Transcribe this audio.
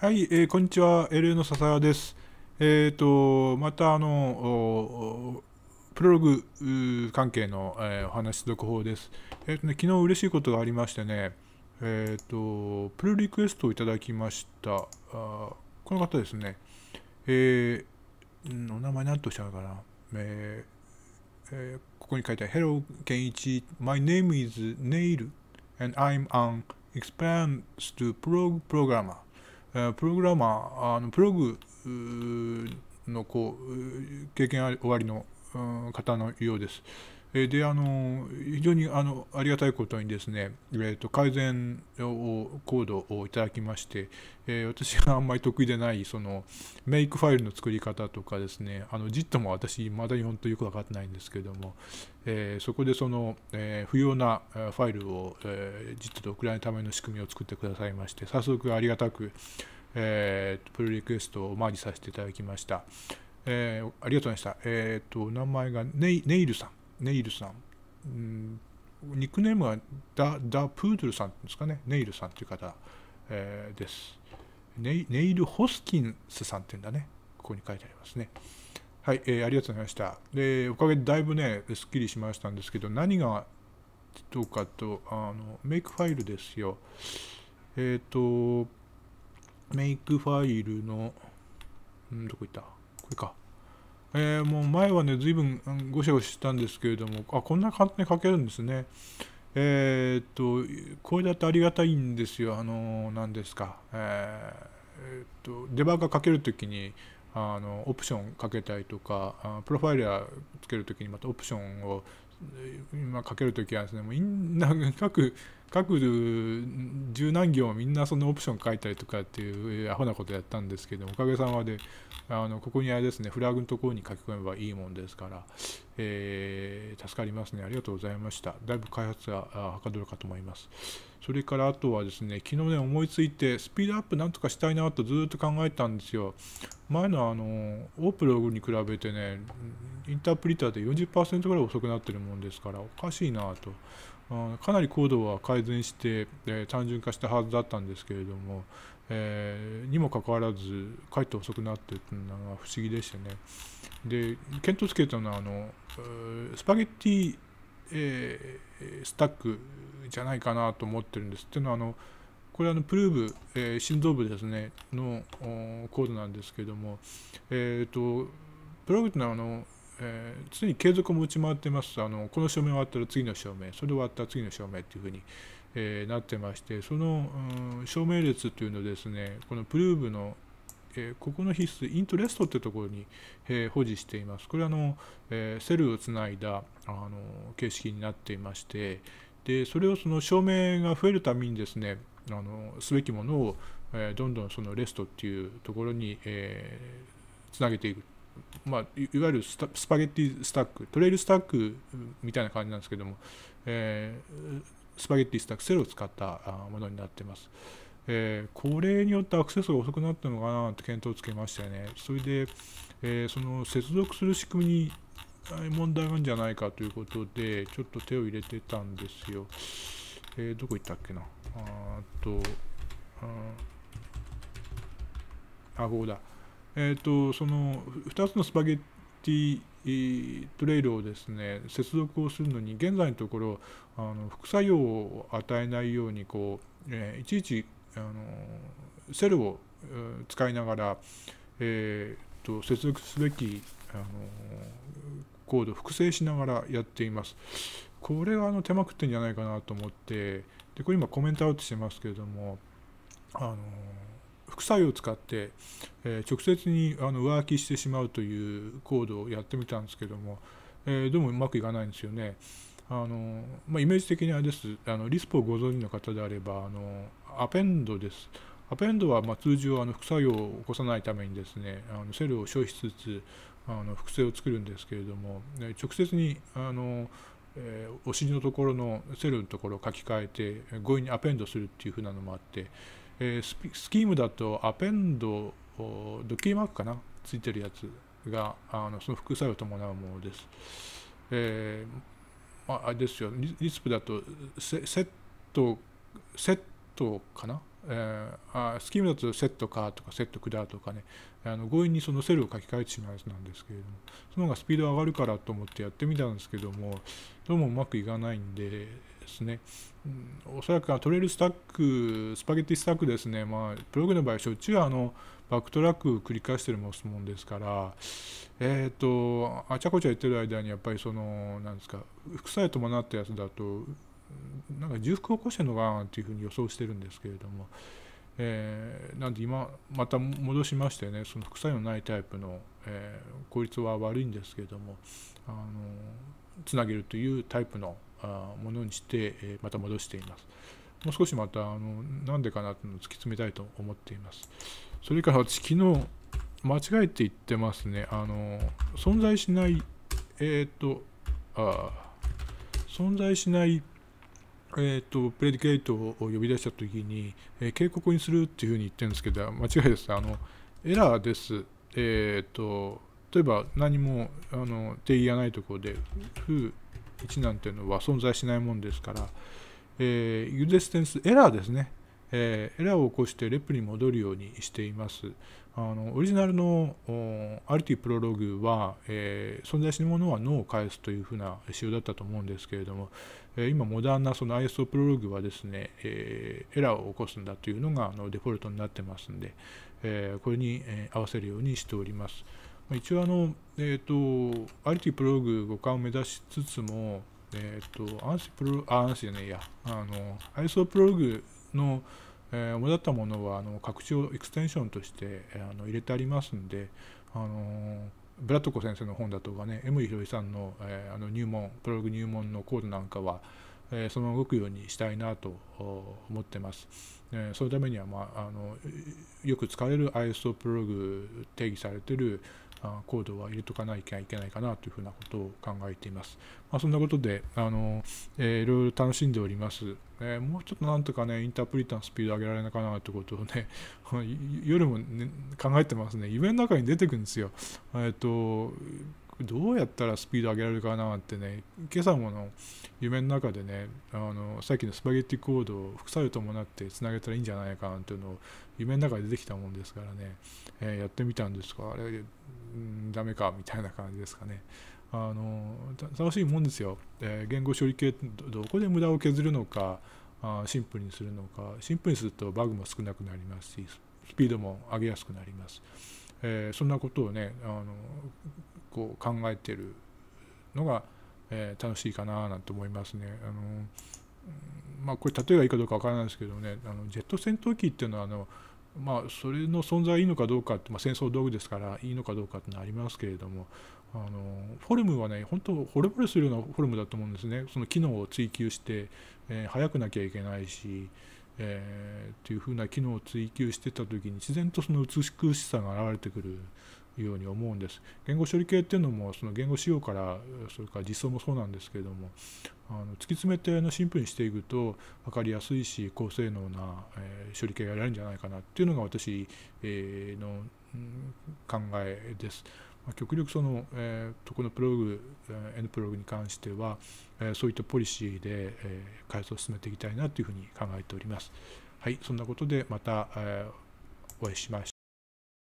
はい、えー、こんにちは、LA の笹谷です。えっ、ー、と、またあの、プロログ関係の、えー、お話続報です。えっ、ー、とね、昨日嬉しいことがありましてね、えっ、ー、と、プルリクエストをいただきました。あこの方ですね、えー、お名前何とおっしゃるかな。えーえー、ここに書いてある Hello, 健一 My name is Nail and I'm an experienced prog programmer. えプログラマーあのプログのこう経験おありの方のようです。であの非常にあのありがたいことにですね、えーと、改善をコードをいただきまして、えー、私があんまり得意でないそのメイクファイルの作り方とかですねあの j も私まだ本当よく分かってないんですけども、えー、そこでその、えー、不要なファイルを、えットと送らないための仕組みを作ってくださいまして早速ありがたく、えー、プロリクエストをマージさせていただきました、えありがとうございました、えーと、と名前がネイルさんネイルさん、うん、ニックネームはダ・ダプードルさんですかね、ネイルさんという方、えー、です。ネイル・ホスキンスさんっていうんだね、ここに書いてありますね。はい、えー、ありがとうございました。で、おかげでだいぶね、すっきりしましたんですけど、何がどうかと、あのメイクファイルですよ。えっ、ー、と、メイクファイルの、んどこ行ったこれか。えー、もう前はね、随分ごしゃごししたんですけれども、あ、こんな簡単に書けるんですね。えー、っと、これだってありがたいんですよ。あの、何ですか。えー、っと、デバッグが書けるときに、あのオプションかけたりとかプロファイラーつけるときにまたオプションを今書けるときはですねもうみんな各各十何行みんなそのオプション書いたりとかっていうアホなことやったんですけどおかげさまであのここにあれですね、フラグのところに書き込めばいいもんですから、えー、助かりますね。ありがとうございました。だいぶ開発がはかどるかと思います。それからあとはですね、昨日ね、思いついて、スピードアップなんとかしたいなとずっと考えたんですよ。前のあの、オープログに比べてね、インタープリターで40%ぐらい遅くなってるもんですから、おかしいなとかなり高度は改善して、え単純化したはずだったんですけれども、えー、にもかかわらずかえって遅くなってっていうのが不思議でしたねで検討つけたのはあのスパゲッティ、えー、スタックじゃないかなと思ってるんですっていうのはあのこれはあのプルーブ、えー、心臓部ですねのコードなんですけどもえっ、とプログっていうのはあのえー、常に継続も打ち回ってますあのこの証明終わったら次の証明それ終わったら次の証明っていうふうに、えー、なってましてその、うん、証明列というのですねこのプルーブのえー、ここの必須、イントレストってところに、えー、保持しています。これはあの、えー、セルをつないだあの形式になっていまして、でそれをその証明が増えるためにですね、あのすべきものを、えどんどんそのレストっていうところに、えー、つなげていく。まあ、いわゆるスパゲッティスタックトレイルスタックみたいな感じなんですけども、えー、スパゲッティスタックセルを使ったものになってます、えー、これによってアクセスが遅くなったのかなって検討をつけましたよねそれで、えー、その接続する仕組みに問題があるんじゃないかということでちょっと手を入れてたんですよ、えー、どこ行ったっけなあとああここだえーと、その2つのスパゲッティトレイルをですね接続をするのに現在のところあの副作用を与えないようにこう、えー、いちいちあのセルを使いながら、えーと、接続すべきあのコード複製しながらやっています。これはあの手間食ってんじゃないかなと思ってでこれ今コメントアウトしてますけれどもあの副作用を使って、えー、直接にあの浮気してしまうというコードをやってみたんですけども、えー、どうもうまくいかないんですよね。あのまあ、イメージ的にあれです、あのリスポをご存知の方であれば、あのアペンドです。アペンドはま通常あの副作用を起こさないためにですねあのセルを消費しつつあの複製を作るんですけれどもね、直接にあの、えー、お尻のところのセルのところを書き換えて強引にアペンドするっていうふうなのもあってえー、スキームだとアペンド、ドッキリマークかなついてるやつが、あのその副作用を伴うものです。えー、まあれですよ、リスプだとセセット、セットかなえー、あスキームだとセットかとかセットくだとかねあの強引にそのセルを書き換えてしまうやつなんですけれどもその方がスピード上がるからと思ってやってみたんですけどもどうもうまくいかないんで、ですね、うん、おそらくトレイルスタック、スパゲッティスタックですね、まあ、プログの場合、しょっちゅうあのバックトラック繰り返してるもんですから、えっ、ー、と、あちゃこちゃ言ってる間に、やっぱりその、なんですか、副作用伴ったやつだと、なんか重複を起こしてるのかなっていうふうに予想してるんですけれども、えー、なんで今また戻しましてねその副作用のないタイプの、えー、効率は悪いんですけれどもあのつなげるというタイプのものにして、また戻しています。もう少しまた、あの、なんでかなというのを突き詰めたいと思っています。それから私、昨日、間違えて言ってますね。あの、存在しない、えっ、ー、と、あ存在しない、えーと、プレディケートを呼び出したときに、えー、警告にするっていうふうに言ってるんですけど間違いですあのエラーです、えーと、例えば何もあの定義がないところで「ふ」1なんていうのは存在しないもんですから、えー、ユデステンスエラーですね、えー、エラーを起こしてレプに戻るようにしています。あのオリジナルの RT プロログは、えー、存在しないものは脳を返すというふうな仕様だったと思うんですけれども、えー、今モダンなその ISO プロログはですね、えー、エラーを起こすんだというのがあのデフォルトになってますんで、えこれに合わせるようにしております。一応あの、えっ、ー、と、RT プログ互換を目指しつつも、えっ、ー、と、アンシプロ、あ、アンシじゃないや、あの、ISO プログの、えー、主だったものは、あの、拡張エクステンションとして、えあの入れてありますんで、あのブラッドコ先生の本だとかね、M 井宏さんの,、えー、あの入門、プログ入門のコードなんかは、えそのまま動くようにしたいなと思ってます。えそのためには、まあ、あのよく使われる ISO プログ定義されてるコードは入れとかないきゃいけないかなというふうなことを考えています。まあ、そんなことで、あの、えー、いろいろ楽しんでおります。えー、もうちょっとなんとかね、インタープリターのスピード上げられないかなということをね、夜 も、ね、考えてますね。夢の中に出てくるんですよ。えっ、ー、と、どうやったらスピード上げられるかなってね、今朝もの夢の中でね、あのさっきのスパゲッティコードを副作用伴ってつなげたらいいんじゃないかなっていうのを夢の中で出てきたもんですからね、えー、やってみたんですが、あれうん、ダメかみたいな感じですかね。あの楽しいもんですよ、えー、言語処理系どこで無駄を削るのかあシンプルにするのかシンプルにするとバグも少なくなりますしスピードも上げやすくなります、えー、そんなことをねあのこう考えてるのが、えー、楽しいかななんて思いますねあのまあこれ例えがいいかどうかわからないですけどねあのジェット戦闘機っていうのはあのまあ、それの存在いいのかどうかって、まあ、戦争道具ですからいいのかどうかってのはありますけれどもあのフォルムはね本当惚れ惚れするようなフォルムだと思うんですねその機能を追求して、えー、速くなきゃいけないし、えー、っていう風な機能を追求してた時に自然とその美しさが現れてくるいうように思うんです。言語処理系っていうのもその言語仕様からそれから実装もそうなんですけれどもあの突き詰めてのシンプルにしていくと分かりやすいし高性能な、え処理系がやれるんじゃないかなっていうのが私、の、考えです。極力その、えー、とこのプログ、え N プログに関しては、えそういったポリシーで、え開発を進めていきたいなというふうに考えております。はい、そんなことでまた、えー、お会いしましょう。